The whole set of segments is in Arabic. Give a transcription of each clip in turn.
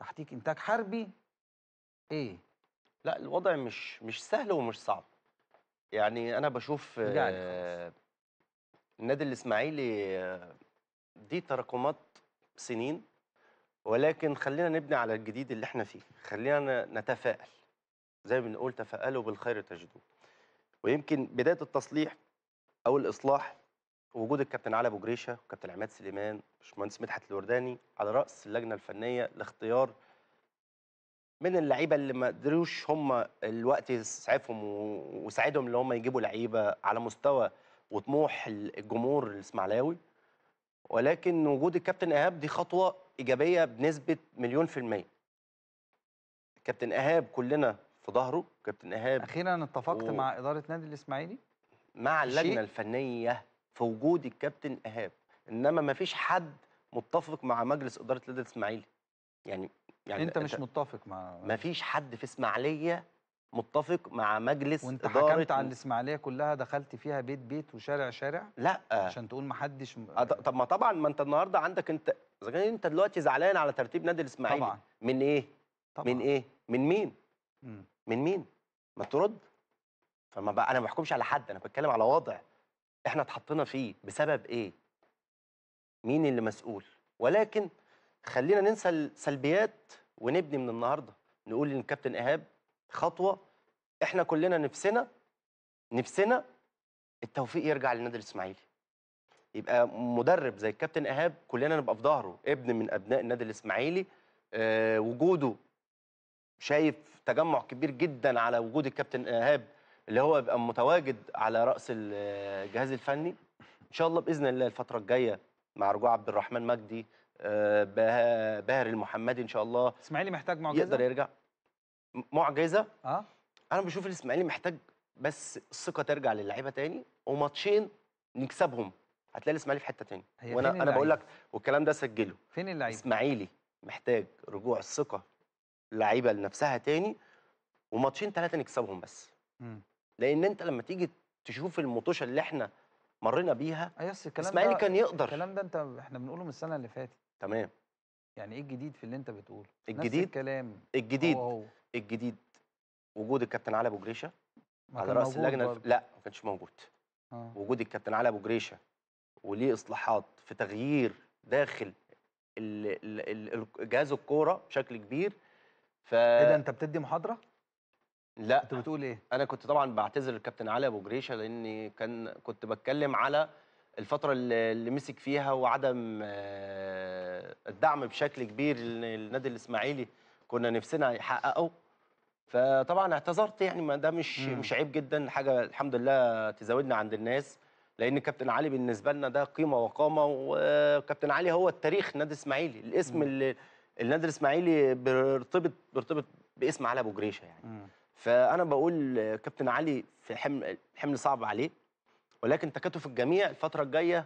تحتيك انتاج حربي ايه لا الوضع مش مش سهل ومش صعب يعني انا بشوف آه النادي الاسماعيلي آه، دي تراكمات سنين ولكن خلينا نبني على الجديد اللي احنا فيه خلينا نتفائل زي ما بنقول تفائلوا بالخير تجدوه ويمكن بدايه التصليح او الاصلاح وجود الكابتن علي ابو جريشه وكابتن عماد سليمان باشمهندس مدحت الورداني على راس اللجنه الفنيه لاختيار من اللعيبه اللي ما قدروش هم الوقت يسعفهم وساعدهم ان هم يجيبوا لعيبه على مستوى وطموح الجمهور الاسماعيلاوي ولكن وجود الكابتن ايهاب دي خطوه ايجابيه بنسبه مليون في الميه. كابتن ايهاب كلنا في ظهره، كابتن ايهاب اخيرا اتفقت و... مع اداره نادي الاسماعيلي مع اللجنه الفنيه في وجود الكابتن ايهاب انما ما فيش حد متفق مع مجلس اداره النادي الاسماعيلي يعني يعني انت مش متفق مع ما فيش حد في اسماعيليه متفق مع مجلس وانت إدارة حكمت على الاسماعيليه كلها دخلت فيها بيت بيت وشارع شارع لا عشان تقول ما حدش م... طب ما طبعا ما انت النهارده عندك انت اذا كان انت دلوقتي زعلان على ترتيب نادي الاسماعيلي طبعا من ايه طبعا من ايه من مين مم. من مين ما ترد فما بقى انا ما بحكمش على حد انا بتكلم على وضع احنا اتحطينا فيه بسبب ايه مين اللي مسؤول ولكن خلينا ننسى السلبيات ونبني من النهارده نقول للكابتن ايهاب خطوه احنا كلنا نفسنا نفسنا التوفيق يرجع للنادي الاسماعيلي يبقى مدرب زي الكابتن ايهاب كلنا نبقى في ظهره ابن من ابناء النادي الاسماعيلي أه وجوده شايف تجمع كبير جدا على وجود الكابتن ايهاب اللي هو يبقى متواجد على راس الجهاز الفني ان شاء الله باذن الله الفتره الجايه مع رجوع عبد الرحمن مجدي آه، باهر المحمدي ان شاء الله اسماعيلي محتاج معجزه يقدر يرجع معجزه اه انا بشوف الاسماعيلي محتاج بس الثقه ترجع للعيبه تاني وماتشين نكسبهم هتلاقي الاسماعيلي في حته تاني وانا انا بقول لك والكلام ده سجله فين اللعيبه اسماعيلي محتاج رجوع الثقه اللعيبه لنفسها تاني وماتشين ثلاثه نكسبهم بس امم لان انت لما تيجي تشوف المطوشه اللي احنا مرينا بيها ايوه الكلام اسماعيلي كان يقدر الكلام ده انت احنا بنقوله من السنه اللي فاتت تمام يعني ايه الجديد في اللي انت بتقوله الجديد نفس الكلام الجديد هو هو. الجديد وجود الكابتن علي ابو جريشه على راس اللجنه برضه. لا ما كانش موجود آه. وجود الكابتن علي ابو جريشه وليه اصلاحات في تغيير داخل جهاز الكوره بشكل كبير ف ايه ده انت بتدي محاضره لا انت بتقول ايه؟ انا كنت طبعا بعتذر للكابتن علي ابو جريشه لاني كان كنت بتكلم على الفتره اللي مسك فيها وعدم آه، الدعم بشكل كبير للنادي الاسماعيلي كنا نفسنا يحققه فطبعا اعتذرت يعني ما ده مش مم. مش عيب جدا حاجه الحمد لله تزودنا عند الناس لان كابتن علي بالنسبه لنا ده قيمه وقامه وكابتن علي هو التاريخ النادي الاسماعيلي الاسم مم. اللي النادي الاسماعيلي بيرتبط بيرتبط باسم علي ابو جريشه يعني مم. فانا بقول كابتن علي في حمل حمل صعب عليه ولكن تكاتف الجميع الفتره الجايه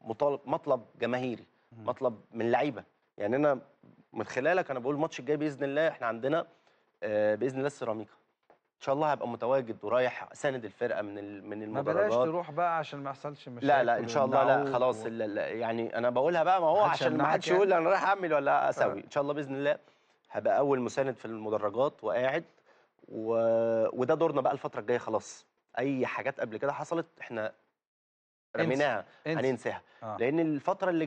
مطالب مطلب جماهيري مطلب من لعيبه يعني انا من خلالك انا بقول الماتش الجاي باذن الله احنا عندنا آه، باذن الله السيراميكا ان شاء الله هبقى متواجد ورايح اساند الفرقه من من المدرجات ما بلاش تروح بقى عشان ما يحصلش مشاكل لا لا ان شاء الله لا خلاص و... لا يعني انا بقولها بقى ما هو عشان ما حدش يعني. يقول انا رايح اعمل ولا آه. اسوي ان شاء الله باذن الله هبقى اول مساند في المدرجات وقاعد و... وده دورنا بقى الفتره الجايه خلاص اي حاجات قبل كده حصلت احنا رميناها هننساها آه. لان الفتره اللي